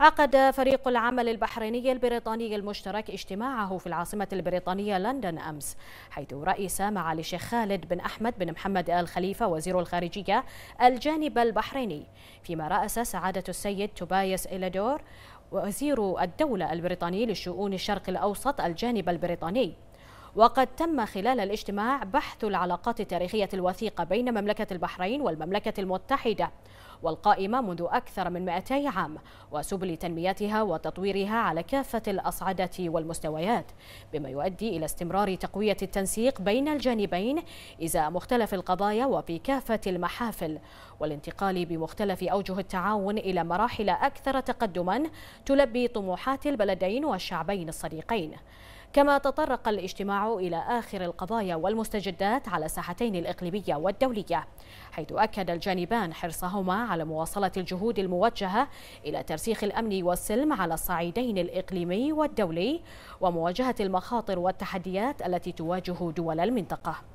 عقد فريق العمل البحريني البريطاني المشترك اجتماعه في العاصمة البريطانية لندن أمس حيث رئيس معالي الشيخ خالد بن أحمد بن محمد آل خليفة وزير الخارجية الجانب البحريني فيما رأس سعادة السيد توبايس إلادور وزير الدولة البريطاني لشؤون الشرق الأوسط الجانب البريطاني وقد تم خلال الاجتماع بحث العلاقات التاريخية الوثيقة بين مملكة البحرين والمملكة المتحدة والقائمة منذ أكثر من 200 عام وسبل تنميتها وتطويرها على كافة الأصعدة والمستويات بما يؤدي إلى استمرار تقوية التنسيق بين الجانبين إزاء مختلف القضايا وفي كافة المحافل والانتقال بمختلف أوجه التعاون إلى مراحل أكثر تقدما تلبي طموحات البلدين والشعبين الصديقين كما تطرق الاجتماع إلى آخر القضايا والمستجدات على الساحتين الإقليمية والدولية حيث أكد الجانبان حرصهما على مواصلة الجهود الموجهة إلى ترسيخ الأمن والسلم على الصعيدين الإقليمي والدولي ومواجهة المخاطر والتحديات التي تواجه دول المنطقة